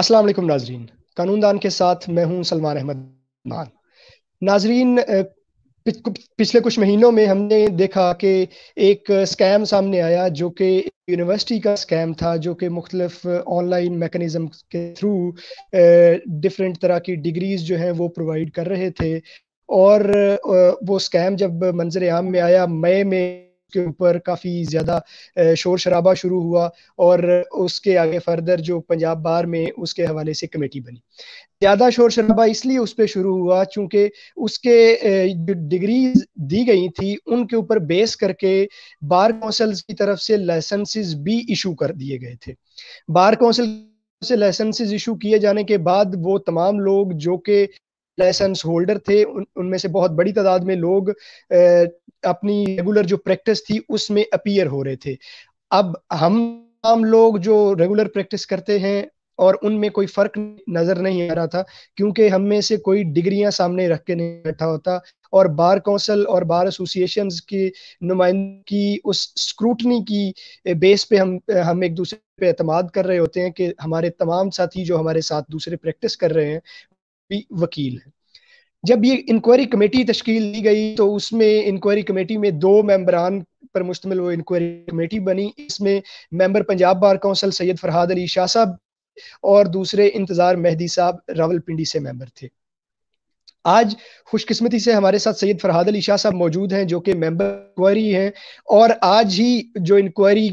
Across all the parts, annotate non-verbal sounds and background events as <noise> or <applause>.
अस्सलाम वालेकुम नाजरीन कानूनदान के साथ मैं हूं सलमान अहमद मान नाजरीन पिछले कुछ महीनों में हमने देखा कि एक स्कैम सामने आया जो कि यूनिवर्सिटी का स्कैम था जो कि मुख्तलिफ ऑनलाइन मेकनिज़म के थ्रू डिफरेंट तरह की डिग्रीज जो हैं वो प्रोवाइड कर रहे थे और वो स्कैम जब मंजर आम में आया मई में के ऊपर काफ़ी ज़्यादा शोर शराबा शुरू हुआ और उसके आगे फर्दर जो पंजाब बार में उसके हवाले से कमेटी बनी ज़्यादा शोर शराबा इसलिए उस पर शुरू हुआ चूँकि उसके जो डिग्रीज दी गई थी उनके ऊपर बेस करके बार काउंसिल्स की तरफ से लाइसेंसेस भी इशू कर दिए गए थे बार काउंसिल से लाइसेंसेस इशू किए जाने के बाद वो तमाम लोग जो के लाइसेंस होल्डर थे उन, उनमें से बहुत बड़ी तादाद में लोग ए, अपनी रेगुलर जो प्रैक्टिस थी उसमें अपियर हो रहे थे अब हम आम लोग जो रेगुलर प्रैक्टिस करते हैं और उनमें कोई फर्क नजर नहीं आ रहा था क्योंकि हम में से कोई डिग्रियां सामने रख के नहीं बैठा होता और बार काउंसिल और बार एसोसिएशन के नुमाइंद की उस स्क्रूटनी की बेस पे हम हम एक दूसरे पे अतमाद कर रहे होते हैं कि हमारे तमाम साथी जो हमारे साथ दूसरे प्रैक्टिस कर रहे हैं भी वकील हैं जब ये इंक्वायरी कमेटी तश्कील दी गई तो उसमें इंक्वायरी कमेटी में दो मेंबरान पर मुश्तमिल वो इंक्वायरी कमेटी बनी इसमें member Punjab bar council Syed Farhad Ali Shah साहब और दूसरे इंतजार मेहदी साहब रावलपिंडी से मेंबर थे आज खुशकिस्मती से हमारे साथ सैयद फरहाद अली शाह साहब मौजूद हैं जो कि मेंबर इंक्वायरी हैं और आज ही जो इंक्वायरी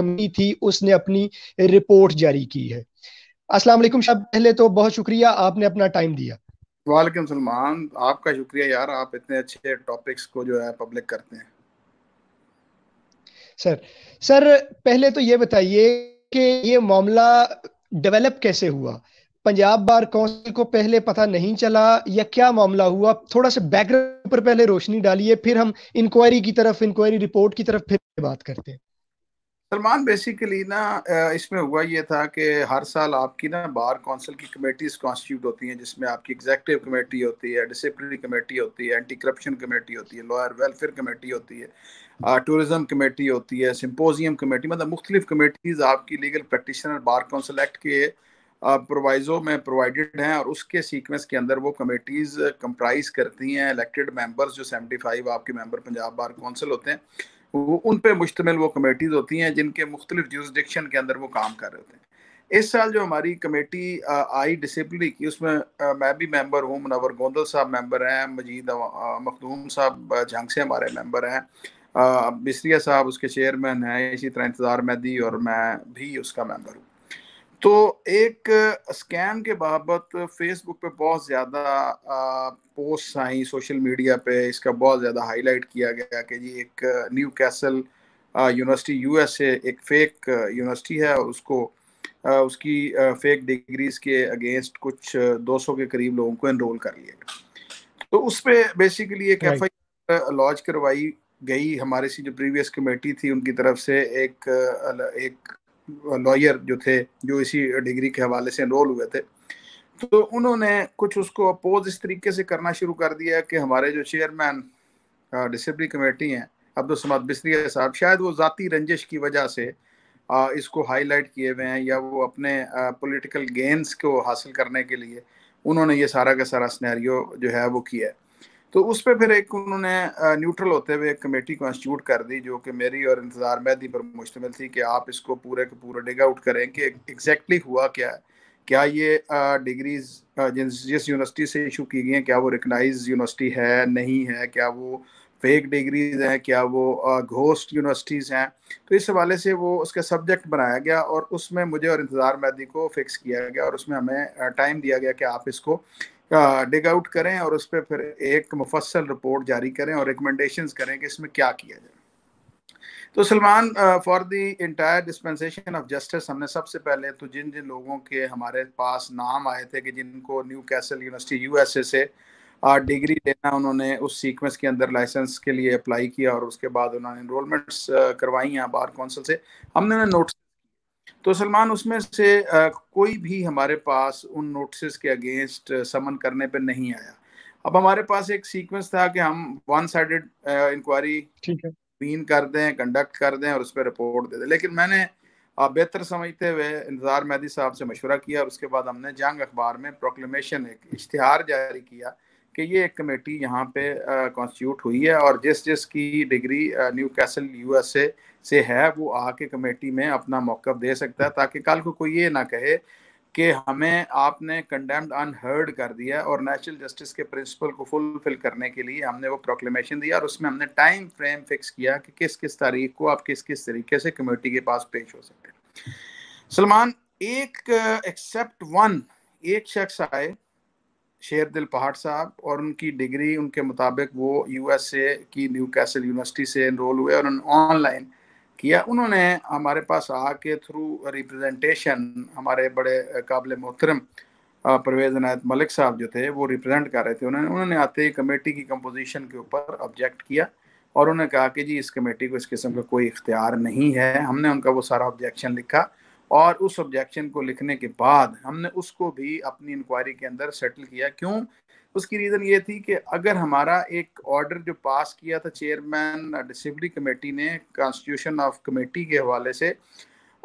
कमेटी थी उसने अपनी रिपोर्ट जारी की है अस्सलाम वालेकुम पहले तो बहुत शुक्रिया आपने अपना टाइम दिया वालेकुम सलमान आपका शुक्रिया यार आप इतने अच्छे टॉपिक्स को जो है पब्लिक करते हैं सर सर पहले तो ये बताइए कि ये मामला डेवलप कैसे हुआ पंजाब बार काउंसिल को पहले पता नहीं चला या क्या मामला हुआ थोड़ा सा बैकग्राउंड पर पहले रोशनी डालिए फिर हम इंक्वायरी की तरफ इंक्वायरी रिपोर्ट की तरफ फिर बात करते हैं सलमान बेसिकली ना इसमें हुआ ये था कि हर साल आपकी ना बार कौंसिल की कमेटीज कॉन्स्टिट्यूट होती हैं जिसमें आपकी एग्जैक्टिव कमेटी होती है डिसिप्लिनरी कमेटी होती है एंटी करप्शन कमेटी होती है लॉयर वेलफेयर कमेटी होती है टूरिज्म कमेटी होती है सिम्पोजियम कमेटी मतलब मुख्तलिफ कमेटीज़ आपकी legal practitioner bar council act के प्रोवाइजो में प्रोवाइडेड हैं और उसके सीक्वेंस के अंदर वो कमेटीज़ कंप्राइज करती हैं इलेक्टेड मेंबर्स जो सेवेंटी फाइव आपके मेंबर पंजाब बार कौंसिल होते हैं उन पे मुश्तमिल वो कमेटीज़ होती हैं जिनके मुख्तलिफ जूसडिक्शन के अंदर वो काम कर रहे होते हैं इस साल जो हमारी कमेटी आई डिसिप्लिनरी की उसमें मैं भी मेंबर हूँ मुनवर गोंदल साहब मेंबर हैं मजीद मखदूम साहब झंग से हमारे मेंबर हैं बिसरिया साहब उसके चेयरमैन हैं इसी तरह इंतज़ार मैदी और मैं भी उसका मेंबर हूँ तो एक स्कैम के बाबत फेसबुक पे बहुत ज़्यादा पोस्ट आई सोशल मीडिया पे इसका बहुत ज़्यादा हाईलाइट किया गया कि जी एक न्यू कैसल यूनिवर्सिटी यूएसए एक फेक यूनिवर्सिटी है और उसको उसकी फेक डिग्रीज के अगेंस्ट कुछ 200 के करीब लोगों को एनरोल कर लिया गया तो उस पर बेसिकली एक एफ आई लॉन्च करवाई गई हमारे से जो प्रीवियस कमेटी थी उनकी तरफ से एक एक लॉयर जो थे जो इसी डिग्री के हवाले से एनरोल हुए थे तो उन्होंने कुछ उसको अपोज इस तरीके से करना शुरू कर दिया कि हमारे जो चेयरमैन डिसिप्लिन कमेटी हैं अब्दुलसमद बिस्तरी साहब शायद वो ज़ाती रंजिश की वजह से इसको हाईलाइट किए हुए हैं या वो अपने पॉलिटिकल गेंस को हासिल करने के लिए उन्होंने ये सारा का सारा स्नैरियो जो है वो किया है तो उस पर फिर एक उन्होंने न्यूट्रल होते हुए एक कमेटी कॉन्स्टिट्यूट कर दी जो कि मेरी और इंतज़ार मेहदी पर मुश्तमिल थी कि आप इसको पूरे के पूरा डिग आउट करें कि एग्जैक्टली हुआ क्या है क्या ये डिग्रीज जिस यूनिवर्सिटी से इशू की गई हैं क्या वो रिकनाइज यूनिवर्सिटी है नहीं है क्या वो फेक डिग्रीज हैं क्या वो घोस्ट यूनिवर्सिटीज़ हैं तो इस हवाले से वो उसका सब्जेक्ट बनाया गया और उसमें मुझे और इंतज़ार मेहदी को फिक्स किया गया और उसमें हमें टाइम दिया गया कि आप इसको का डिग आउट करें और उस पर फिर एक मुफसल रिपोर्ट जारी करें और रिकमेंडेशन करें कि इसमें क्या किया जाए तो Salman for the entire dispensation of justice हमने सबसे पहले तो जिन जिन लोगों के हमारे पास नाम आए थे कि जिनको न्यू कैसल यूनिवर्सिटी ए से डिग्री लेना उन्होंने उस सीक्वेंस के अंदर लाइसेंस के लिए अप्लाई किया और उसके बाद उन्होंने इनरोलमेंट्स करवाई हैं बार कौंसिल से हमने उन्हें नोटिस तो सलमान उसमें से कोई भी हमारे पास उन नोटिस के अगेंस्ट समन करने पर नहीं आया अब हमारे पास एक सीक्वेंस था कि हम वन साइडेड इंक्वायरी क्वीन कर दें कंडक्ट कर दें और उस पर रिपोर्ट दे दें लेकिन मैंने आप बेहतर समझते हुए इंतज़ार मेहदी साहब से मशवरा किया और उसके बाद हमने जंग अखबार में प्रोक्लेमेशन एक इश्तहार जारी किया कि ये एक कमेटी यहाँ पे कॉन्स्टिट्यूट हुई है और जिस जिस की डिग्री न्यू कैसल यू से है वो आके कमेटी में अपना मौक़ दे सकता है ताकि कल को कोई ये ना कहे कि हमें आपने कंडेम्ड अनहर्ड कर दिया और नेशनल जस्टिस के प्रिंसिपल को फुलफिल करने के लिए हमने वो प्रोक्लेमेशन दिया और उसमें हमने टाइम फ्रेम फिक्स किया कि किस किस तारीख को आप किस किस तरीके से कमेटी के पास पेश हो सकते हैं सलमान एक एक्सेप्ट वन एक शख्स आए शेर दिल पहाड़ साहब और उनकी डिग्री उनके मुताबिक वो यूएसए की न्यू कैसल यूनिवर्सिटी से इनरोल हुए और ऑनलाइन किया उन्होंने हमारे पास आके थ्रू रिप्रेजेंटेशन हमारे बड़े काबिल मोहतरम परवेज अनायत मलिक साहब जो थे वो रिप्रेजेंट कर रहे थे उन्होंने उन्होंने आते ही कमेटी की कंपोजिशन के ऊपर ऑब्जेक्ट किया और उन्होंने कहा कि जी इस कमेटी को इस किस्म का कोई इख्तियार नहीं है हमने उनका वो सारा ऑब्जेक्शन लिखा और उस ऑब्जेक्शन को लिखने के बाद हमने उसको भी अपनी इंक्वायरी के अंदर सेटल किया क्यों उसकी रीज़न ये थी कि अगर हमारा एक ऑर्डर जो पास किया था चेयरमैन डिसिप्लिनरी कमेटी ने कॉन्स्टिट्यूशन ऑफ कमेटी के हवाले से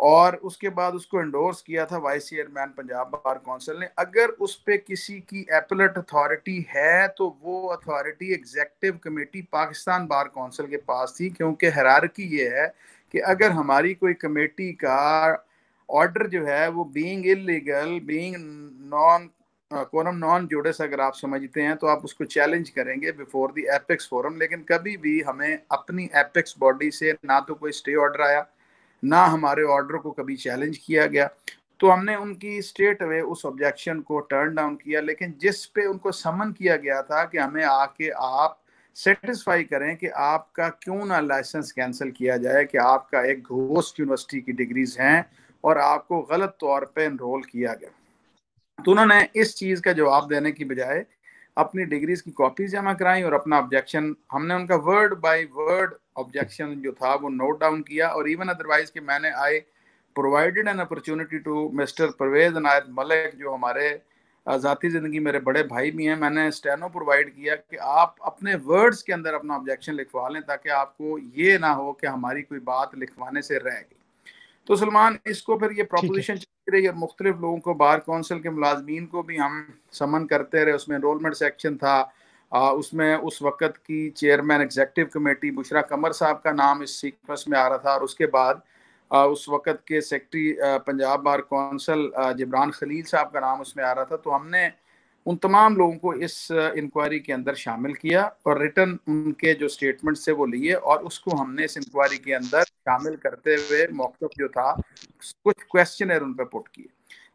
और उसके बाद उसको एंडोर्स किया था vice chairman Punjab bar council ने अगर उस पर किसी की एपलेट अथॉरिटी है तो वो authority executive committee Pakistan bar council के पास थी क्योंकि हरारकी ये है कि अगर हमारी कोई कमेटी का ऑर्डर जो है वो being illegal being non quorum non जोडेस अगर आप समझते हैं तो आप उसको चैलेंज करेंगे बिफोर द एपेक्स फोरम लेकिन कभी भी हमें अपनी एपेक्स बॉडी से ना तो कोई स्टे ऑर्डर आया ना हमारे ऑर्डर को कभी चैलेंज किया गया तो हमने उनकी स्ट्रेट अवे उस ऑब्जेक्शन को टर्न डाउन किया लेकिन जिस पे उनको समन किया गया था कि हमें आके आप सेटिस्फाई करें कि आपका क्यों ना लाइसेंस कैंसिल किया जाए कि आपका एक घोस्ट यूनिवर्सिटी की डिग्रीज हैं और आपको गलत तौर पे इनरोल किया गया तो उन्होंने इस चीज़ का जवाब देने की बजाय अपनी डिग्रीज की कॉपीज जमा कराई और अपना ऑब्जेक्शन हमने उनका वर्ड बाय वर्ड ऑब्जेक्शन जो था वो नोट डाउन किया और इवन अदरवाइज कि मैंने I provided an opportunity to mister Parvez Anayat Malik जो हमारे ज़ाती ज़िंदगी मेरे बड़े भाई भी हैं मैंने स्टेनो प्रोवाइड किया कि आप अपने वर्ड्स के अंदर अपना ऑब्जेक्शन लिखवा लें ताकि आपको ये ना हो कि हमारी कोई बात लिखवाने से रह गई तो सलमान इसको फिर ये प्रोपोजिशन चलती रही और मुख्तलिफ लोगों को बार कौंसिल के मुलाजमीन को भी हम समन करते रहे उसमें इनरोलमेंट सेक्शन था आ, उसमें उस वक्त की chairman executive committee Bushra Qamar साहब का नाम इस सीक्वेंस में आ रहा था और उसके बाद आ, उस वक्त के secretary Punjab bar council Jibran Khalil साहब का नाम उसमें आ रहा था तो हमने उन तमाम लोगों को इस इंक्वायरी के अंदर शामिल किया और रिटर्न उनके जो स्टेटमेंट से वो लिए और उसको हमने इस इंक्वायरी के अंदर शामिल करते हुए मौकफ जो था कुछ क्वेश्चन उन पर पुट किए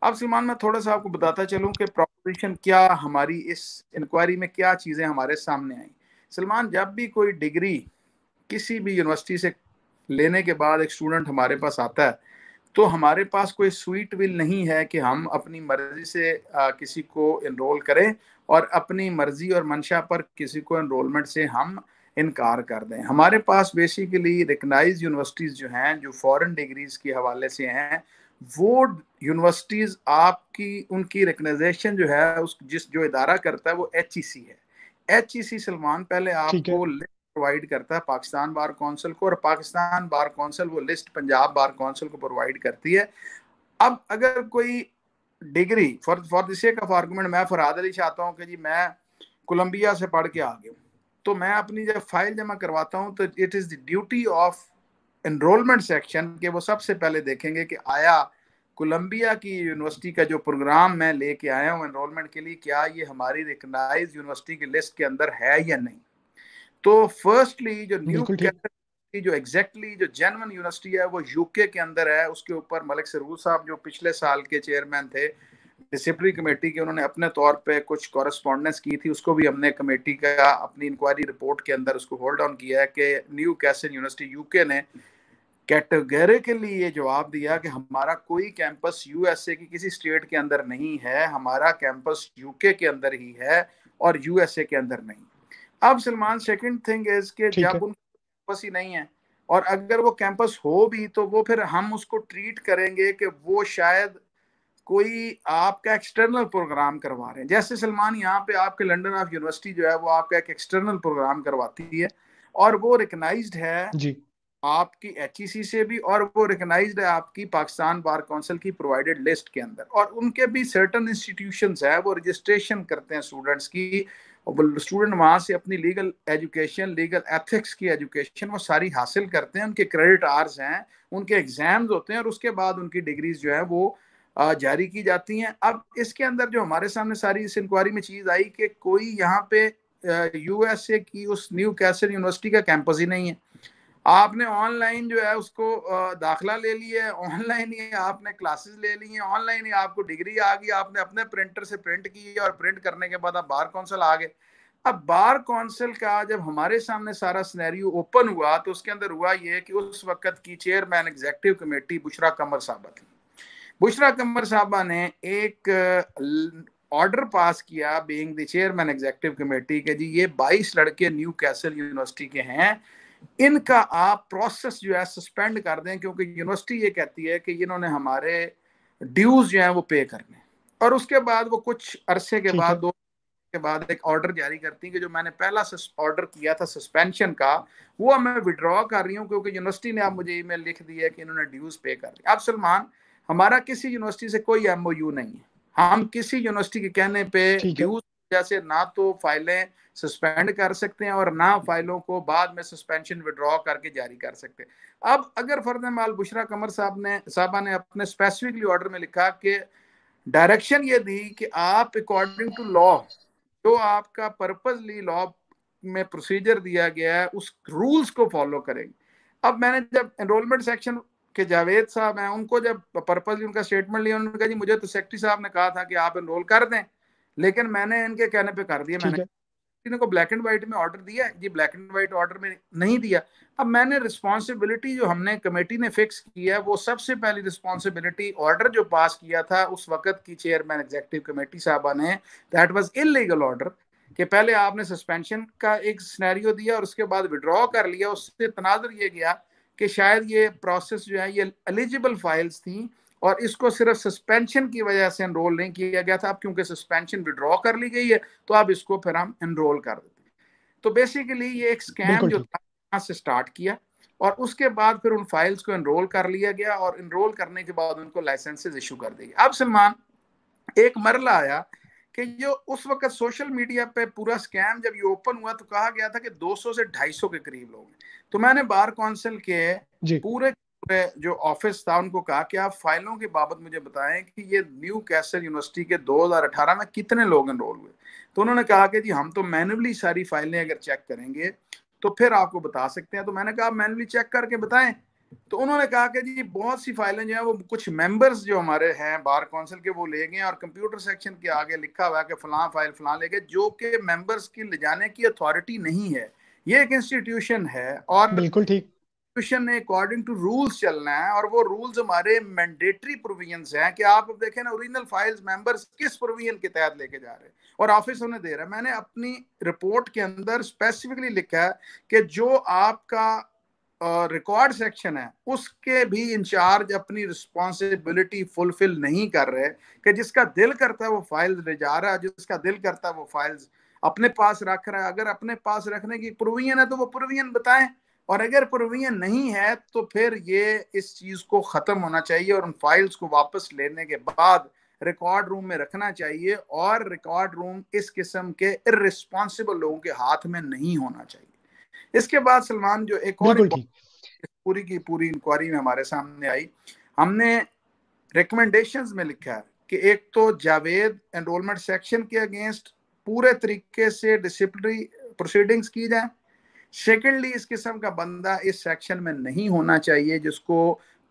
अब सलमान मैं थोड़ा सा आपको बताता चलूँ कि प्रोपोजिशन क्या हमारी इस इंक्वायरी में क्या चीज़ें हमारे सामने आई सलमान जब भी कोई डिग्री किसी भी यूनिवर्सिटी से लेने के बाद एक स्टूडेंट हमारे पास आता है तो हमारे पास कोई स्वीट विल नहीं है कि हम अपनी मर्जी से आ, किसी को इनरोल करें और अपनी मर्जी और मंशा पर किसी को इनरोलमेंट से हम इनकार कर दें हमारे पास बेसिकली रिकनाइज यूनिवर्सिटीज़ जो हैं जो फॉरेन डिग्रीज़ के हवाले से हैं वो यूनिवर्सिटीज़ आपकी उनकी रिकनाइजेशन जो है उस जिस जो इदारा करता है वो एच e है एच e सलमान पहले आपको प्रोवाइड करता है पाकिस्तान बार कौंसिल को और पाकिस्तान बार काउंसिल वो लिस्ट पंजाब बार कौंसिल को प्रोवाइड करती है अब अगर कोई degree for for the sake of argument मैं फरहाद अली चाहता हूँ कि जी मैं कोलंबिया से पढ़ के आ गया तो मैं अपनी जब फाइल जमा करवाता हूँ तो it is the duty of enrolment section के वो सबसे पहले देखेंगे कि आया कोलंबिया की यूनिवर्सिटी का जो प्रोग्राम मैं लेके आया हूँ एनरोलमेंट के लिए क्या ये हमारी रिकनाइज यूनिवर्सिटी की लिस्ट के अंदर है या नहीं तो फर्स्टली जो न्यू यूनिवर्सिटी जो एग्जैक्टली exactly, जो जेनवन यूनिवर्सिटी है वो यूके के अंदर है उसके ऊपर मलिक सरूर साहब जो पिछले साल के चेयरमैन थे डिसिप्लिन कमेटी के उन्होंने अपने तौर पे कुछ कॉरेस्पॉन्डेंस की थी उसको भी हमने कमेटी का अपनी इंक्वायरी रिपोर्ट के अंदर उसको होल्ड ऑन किया है कि न्यू कैसन यूनिवर्सिटी यूके ने लिए ये जवाब दिया कि हमारा कोई कैंपस यूएसए की किसी स्टेट के अंदर नहीं है हमारा कैंपस यूके के अंदर ही है और यूएसए के अंदर नहीं अब सलमान सेकंड थिंग इज के जब उन कैंपस ही नहीं है और अगर वो कैंपस हो भी तो वो फिर हम उसको ट्रीट करेंगे कि वो शायद कोई आपका एक्सटर्नल प्रोग्राम करवा रहे हैं जैसे सलमान यहाँ पे आपके लंदन ऑफ यूनिवर्सिटी जो है वो आपका एक एक्सटर्नल प्रोग्राम करवाती है और वो रिकनाइज है जी आपकी एच e से भी और वो रिकनाइज है आपकी पाकिस्तान बार काउंसिल की प्रोवाइडेड लिस्ट के अंदर और उनके भी सर्टन इंस्टीट्यूशन है वो रजिस्ट्रेशन करते हैं स्टूडेंट्स की और स्टूडेंट वहाँ से अपनी लीगल एजुकेशन लीगल एथिक्स की एजुकेशन वो सारी हासिल करते हैं उनके क्रेडिट आर्स हैं उनके एग्जाम्स होते हैं और उसके बाद उनकी डिग्रीज जो है वो जारी की जाती हैं अब इसके अंदर जो हमारे सामने सारी इस इंक्वायरी में चीज़ आई कि कोई यहाँ पे यूएसए की उस न्यू कैसर यूनिवर्सिटी का कैंपस ही नहीं है आपने ऑनलाइन जो है उसको दाखला ले लिया है ऑनलाइन ही आपने क्लासेस ले ली है ऑनलाइन ही आपको डिग्री आ गई आपने अपने प्रिंटर से प्रिंट की और प्रिंट करने के बाद आप बार काउंसिल आ गए अब बार काउंसिल का जब हमारे सामने सारा स्नैरियो ओपन हुआ तो उसके अंदर हुआ ये कि उस वक्त की chairman executive committee Bushra Qamar साहबा थी बुशरा कमर साहबा ने एक ऑर्डर पास किया being the chairman executive committee के जी ये 22 लड़के न्यू कैसल यूनिवर्सिटी के हैं इनका आप प्रोसेस जो है सस्पेंड कर दें क्योंकि यूनिवर्सिटी ये कहती है कि इन्होंने हमारे ड्यूज जो है वो पे करने और उसके बाद वो कुछ अरसे के बाद दो के बाद एक ऑर्डर जारी करती है कि जो मैंने पहला ऑर्डर किया था सस्पेंशन का वो मैं विड्रॉ कर रही हूँ क्योंकि यूनिवर्सिटी ने आप मुझे ई लिख दी है कि इन्होंने ड्यूज पे कर दी अब सलमान हमारा किसी यूनिवर्सिटी से कोई एम नहीं है हम किसी यूनिवर्सिटी के कहने पे ड्यूज जैसे ना तो फाइलें सस्पेंड कर सकते हैं और ना फाइलों को बाद में सस्पेंशन विड्रॉ करके जारी कर सकते हैं अब अगर फर्द माल बुशरा कमर साहब ने साहबा ने अपने स्पेसिफिकली ऑर्डर में लिखा कि डायरेक्शन ये दी कि आप अकॉर्डिंग टू लॉ जो आपका पर्पजली लॉ में प्रोसीजर दिया गया है उस रूल्स को फॉलो करेंगे अब मैंने जब एनरोलमेंट सेक्शन के जावेद साहब हैं उनको जब पर्पजली उनका स्टेटमेंट लिया उन्होंने कहा जी मुझे तो सेक्रेटरी साहब ने कहा था कि आप एनरोल कर दें लेकिन मैंने इनके कहने पर कर दिया मैंने किसी ने को ब्लैक एंड व्हाइट में ऑर्डर दिया है जी ब्लैक एंड व्हाइट ऑर्डर में नहीं दिया अब मैंने रिस्पॉन्सिबिलिटी जो हमने कमेटी ने फिक्स किया वो सबसे पहली रिस्पॉन्सिबिलिटी ऑर्डर जो पास किया था उस वक्त की चेयरमैन एग्जेक्टिव कमेटी साहबा ने दैट वाज इलीगल ऑर्डर कि पहले आपने सस्पेंशन का एक स्नैरियो दिया और उसके बाद विड्रॉ कर लिया उससे तनाजर ये गया कि शायद ये प्रोसेस जो है ये एलिजिबल फाइल्स थी और इसको सिर्फ सस्पेंशन की वजह से एनरोल नहीं किया गया था अब क्योंकि सस्पेंशन विड्रॉ कर ली गई है तो अब इसको फिर हम एनरोल कर देते हैं तो बेसिकली ये एक स्कैम जो था से स्टार्ट किया और उसके बाद फिर उन फाइल्स को एनरोल कर लिया गया और एनरोल करने के बाद उनको लाइसेंसेज इशू कर दिए अब सलमान एक मरला आया कि जो उस वक्त सोशल मीडिया पे पूरा स्कैम जब ये ओपन हुआ तो कहा गया था कि 200 से 250 के करीब लोग हैं तो मैंने बार काउंसिल के पूरे जो ऑफिस था उनको कहा कि आप फाइलों के बाबत मुझे बताएं कि ये न्यू कैसल यूनिवर्सिटी के 2018 में कितने लोग इनरोल हुए तो उन्होंने कहा कि जी हम तो मैनुअली सारी फाइलें अगर चेक करेंगे तो फिर आपको बता सकते हैं तो मैंने कहा मैनुअली चेक करके बताएं तो उन्होंने कहा कि जी बहुत सी फाइलें जो है वो कुछ मेंबर्स जो हमारे हैं बार काउंसिल के वो ले गए और कंप्यूटर सेक्शन के आगे लिखा हुआ है कि फलां फाइल फलां ले गए जो कि मेंबर्स की ले जाने की अथॉरिटी नहीं है ये एक इंस्टीट्यूशन है और बिल्कुल ठीक ने अकॉर्डिंग टू रूल्स चलना है और वो रूल्स हमारे मैंडेटरी प्रोविजंस हैं कि आप देखें ना ओरिजिनल फाइल्स मेंबर्स किस प्रोविजन के तहत लेके जा रहे हैं और ऑफिस उन्हें दे रहा है मैंने अपनी रिपोर्ट के अंदर स्पेसिफिकली लिखा है कि जो आपका रिकॉर्ड uh, सेक्शन है उसके भी इंचार्ज अपनी रिस्पॉन्सिबिलिटी फुलफिल नहीं कर रहे कि जिसका दिल करता है वो फाइल्स ले जा रहा है जिसका दिल करता है वो फाइल्स अपने पास रख रहा है अगर अपने पास रखने की प्रोविजन है तो वो प्रोविजन बताएं और अगर प्रोविजन नहीं है तो फिर ये इस चीज़ को ख़त्म होना चाहिए और उन फाइल्स को वापस लेने के बाद रिकॉर्ड रूम में रखना चाहिए और रिकॉर्ड रूम इस किस्म के इिस्पॉन्सिबल लोगों के हाथ में नहीं होना चाहिए इसके बाद सलमान जो एक और पूरी की पूरी इंक्वायरी में हमारे सामने आई हमने रिकमेंडेशन में लिखा है कि एक तो जावेद एनरोलमेंट सेक्शन के अगेंस्ट पूरे तरीके से डिसिप्लिनरी प्रोसीडिंग्स की जाए सेकेंडली इस किस्म का बंदा इस सेक्शन में नहीं होना चाहिए जिसको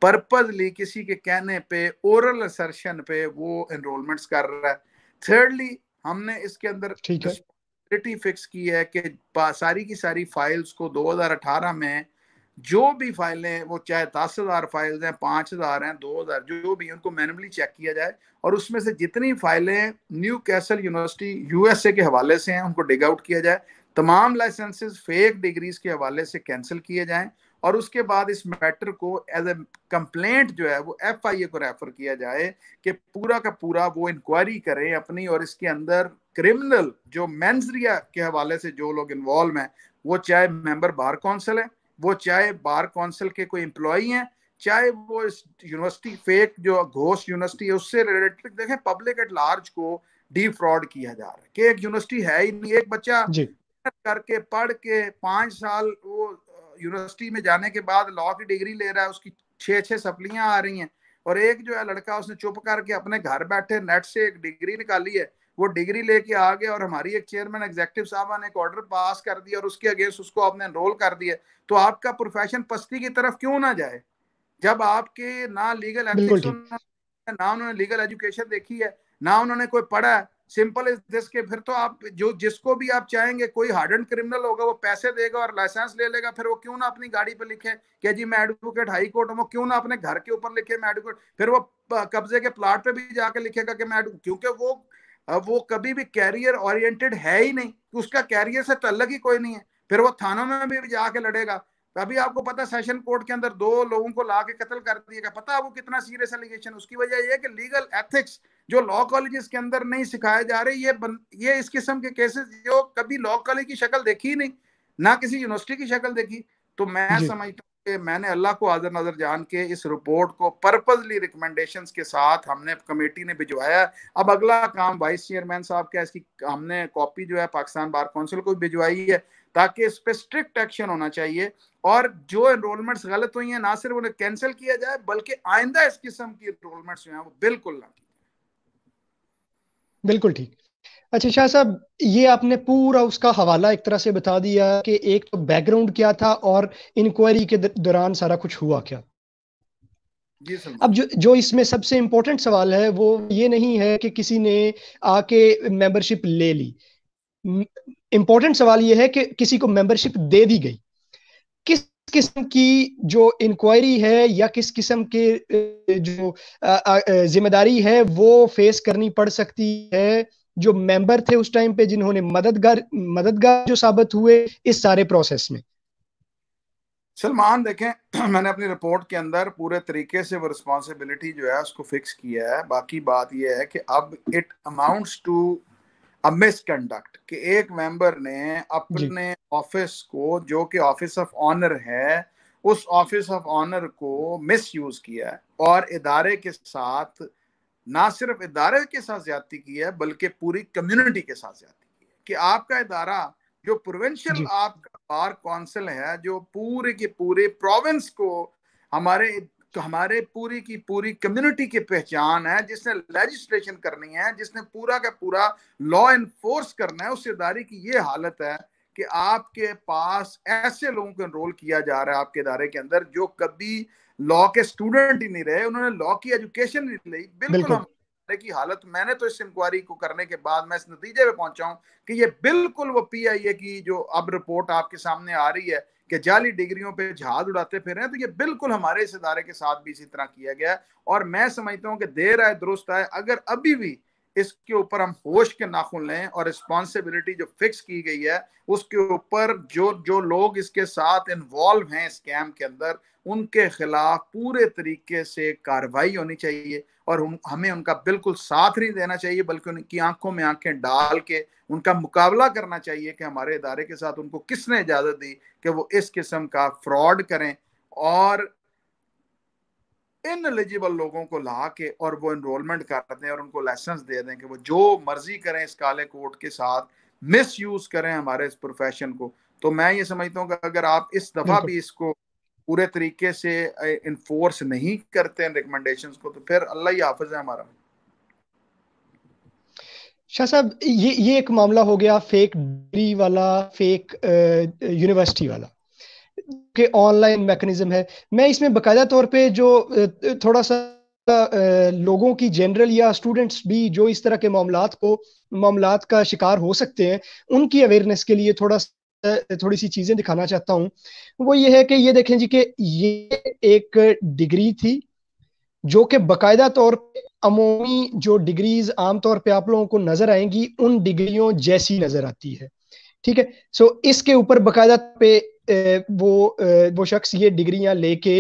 पर्पजली किसी के कहने पे ओरल असर्शन पे वो एनरोलमेंट्स कर रहा है थर्डली हमने इसके अंदर फिक्स की है कि सारी की सारी फाइल्स को 2018 में जो भी फाइलें वो चाहे दस हज़ार फाइल्स हैं पाँच हज़ार हैं दो हज़ार जो भी उनको मैनुअली चेक किया जाए और उसमें से जितनी फाइलें न्यू कैसल यूनिवर्सिटी यूएसए के हवाले से हैं उनको डिग आउट किया जाए तमाम लाइसेंसेस फेक डिग्रीज के हवाले से कैंसिल किए जाएं और उसके बाद इस मैटर को एज ए कंप्लेंट जो है वो एफआईए को रेफर किया जाए कि पूरा का पूरा वो इंक्वायरी करें अपनी और इसके अंदर क्रिमिनल जो मैंजरिया के हवाले से जो लोग इन्वॉल्व हैं वो चाहे मेंबर बार कौंसिल है वो चाहे बार कौंसिल के कोई इंप्लॉई हैं चाहे वो इस यूनिवर्सिटी फेक जो घोष यूनिवर्सिटी है उससे रिलेटेड देखें पब्लिक एट लार्ज को डी फ्रॉड किया जा रहा है कि एक यूनिवर्सिटी है ही नहीं एक बच्चा करके पढ़ के पांच साल वो यूनिवर्सिटी में जाने के बाद लॉ की डिग्री ले रहा है उसकी छः छः सप्लियाँ आ रही हैं और एक जो है लड़का उसने चुप करके अपने घर बैठे नेट से एक डिग्री निकाली है वो डिग्री लेके आ गया और हमारी एक चेयरमैन एग्जेक्टिव साहब ने एक ऑर्डर पास कर दिया और उसके अगेंस्ट उसको आपने एनरोल कर दिया तो आपका प्रोफेशन पस्ती की तरफ क्यों ना जाए जब आपके ना लीगल एजुकेशन ना उन्होंने लीगल एजुकेशन देखी है ना उन्होंने कोई पढ़ा है सिंपल इज दिस के फिर तो आप जो जिसको भी आप चाहेंगे कोई हार्ड एंड क्रिमिनल होगा वो पैसे देगा और लाइसेंस ले लेगा फिर वो क्यों ना अपनी गाड़ी पे लिखे कि जी मैं एडवोकेट हाई कोर्ट हूँ क्यों ना अपने घर के ऊपर लिखे मैं एडवोकेट फिर वो कब्जे के प्लाट पे भी जाके लिखेगा कि मैं क्योंकि वो वो कभी भी कैरियर ओरिएंटेड है ही नहीं उसका कैरियर से तो अलग ही कोई नहीं है फिर वो थानों में भी जाके लड़ेगा अभी आपको पता सेशन कोर्ट के अंदर दो लोगों को ला के कत्ल कर दिया गया पता आपको कितना सीरियस एलिगेशन उसकी वजह यह कि लीगल एथिक्स जो लॉ कॉलेजेस के अंदर नहीं सिखाए जा रहे ये बन, ये इस किस्म के केसेस जो कभी लॉ कॉलेज की शक्ल देखी ही नहीं ना किसी यूनिवर्सिटी की शक्ल देखी तो मैं समझता पे मैंने अल्लाह को आजर नजर जान के इस रिपोर्ट को पर्पजली रिकमेंडेशन के साथ हमने कमेटी ने भिजवाया अब अगला काम वाइस चेयरमैन साहब का इसकी हमने कॉपी जो है पाकिस्तान बार काउंसिल को भिजवाई है ताकि इस पर स्ट्रिक्ट एक्शन होना चाहिए और जो एनरोलमेंट्स गलत हुई हैं ना सिर्फ उन्हें कैंसिल किया जाए बल्कि आइंदा इस किस्म की एनरोलमेंट्स जो हैं वो बिल्कुल ना बिल्कुल ठीक अच्छा शाह साहब ये आपने पूरा उसका हवाला एक तरह से बता दिया कि एक तो बैकग्राउंड क्या था और इंक्वायरी के दौरान सारा कुछ हुआ क्या अब जो जो इसमें सबसे इम्पोर्टेंट सवाल है वो ये नहीं है कि किसी ने आके मेंबरशिप ले ली इम्पोर्टेंट सवाल ये है कि किसी को मेंबरशिप दे दी गई किस किस्म की जो इंक्वायरी है या किस किस्म के जो जिम्मेदारी है वो फेस करनी पड़ सकती है जो मेंबर थे उस टाइम पे जिन्होंने मददगार मददगार जो साबित हुए इस सारे प्रोसेस में सलमान देखें <clears throat> मैंने अपनी रिपोर्ट के अंदर पूरे तरीके से वो रिस्पॉन्सिबिलिटी जो है उसको फिक्स किया है बाकी बात यह है कि अब it amounts to a misconduct कि एक मेंबर ने अपने ऑफिस को जो कि ऑफिस ऑफ ऑनर है उस ऑफिस ऑफ ऑनर को मिसयूज किया है और इदारे के साथ ना सिर्फ इदारे के साथ ज्यादा की है बल्कि पूरी कम्युनिटी के साथ ज्यादा की है कि आपका इदारा जो प्रोविंशियल आपका बार काउंसिल है जो पूरे के पूरे प्रोविंस को हमारे हमारे पूरी की पूरी कम्युनिटी की पहचान है जिसने लेजिस्लेशन करनी है जिसने पूरा का पूरा लॉ इन्फोर्स करना है उस इदारे की ये हालत है कि आपके पास ऐसे लोगों को एनरोल किया जा रहा है आपके इदारे के अंदर जो कभी लॉ के स्टूडेंट ही नहीं रहे उन्होंने लॉ की एजुकेशन नहीं ली बिल्कुल की हालत मैंने तो इस इंक्वायरी को करने के बाद मैं इस नतीजे पे पहुंचा हूं कि ये बिल्कुल वो ए की जो अब रिपोर्ट आपके सामने आ रही है कि जाली डिग्रियों पे जहाज उड़ाते फिर रहे हैं तो ये बिल्कुल हमारे इस इदारे के साथ भी इसी तरह किया गया है और मैं समझता हूँ कि देर आए दुरुस्त आए अगर अभी भी इसके ऊपर हम होश के नाखून लें और रिस्पॉन्सिबिलिटी जो फिक्स की गई है उसके ऊपर जो जो लोग इसके साथ इन्वॉल्व हैं स्कैम के अंदर उनके खिलाफ पूरे तरीके से कार्रवाई होनी चाहिए और हम, हमें उनका बिल्कुल साथ नहीं देना चाहिए बल्कि उनकी आंखों में आंखें डाल के उनका मुकाबला करना चाहिए कि हमारे इदारे के साथ उनको किसने इजाज़त दी कि वो इस किस्म का फ्रॉड करें और इन एलिजिबल लोगों को ला के और वो इनरोलमेंट कर दें और उनको लाइसेंस दे दें कि वो जो मर्जी करें इस काले कोर्ट के साथ मिस यूज करें हमारे इस प्रोफेशन को तो मैं ये समझता हूँ कि अगर आप इस दफा भी इसको पूरे तरीके से इन्फोर्स नहीं करते हैं रिकमेंडेशन को तो फिर अल्लाह ही हाफिज है हमारा शाह साहब ये ये एक मामला हो गया फेक डिग्री वाला फेक यूनिवर्सिटी वाला के ऑनलाइन मैकेनिज्म है मैं इसमें बकायदा तौर पे जो थोड़ा सा लोगों की जनरल या स्टूडेंट्स भी जो इस तरह के मामला को मामला का शिकार हो सकते हैं उनकी अवेयरनेस के लिए थोड़ा थोड़ी सी चीजें दिखाना चाहता हूँ वो ये है कि ये देखें जी कि ये एक डिग्री थी जो कि बकायदा तौर पे अमूमी जो डिग्रीज आमतौर पर आप लोगों को नजर आएंगी उन डिग्रियों जैसी नजर आती है ठीक है सो इसके ऊपर बकायदा पे वो वो शख्स ये डिग्रियां लेके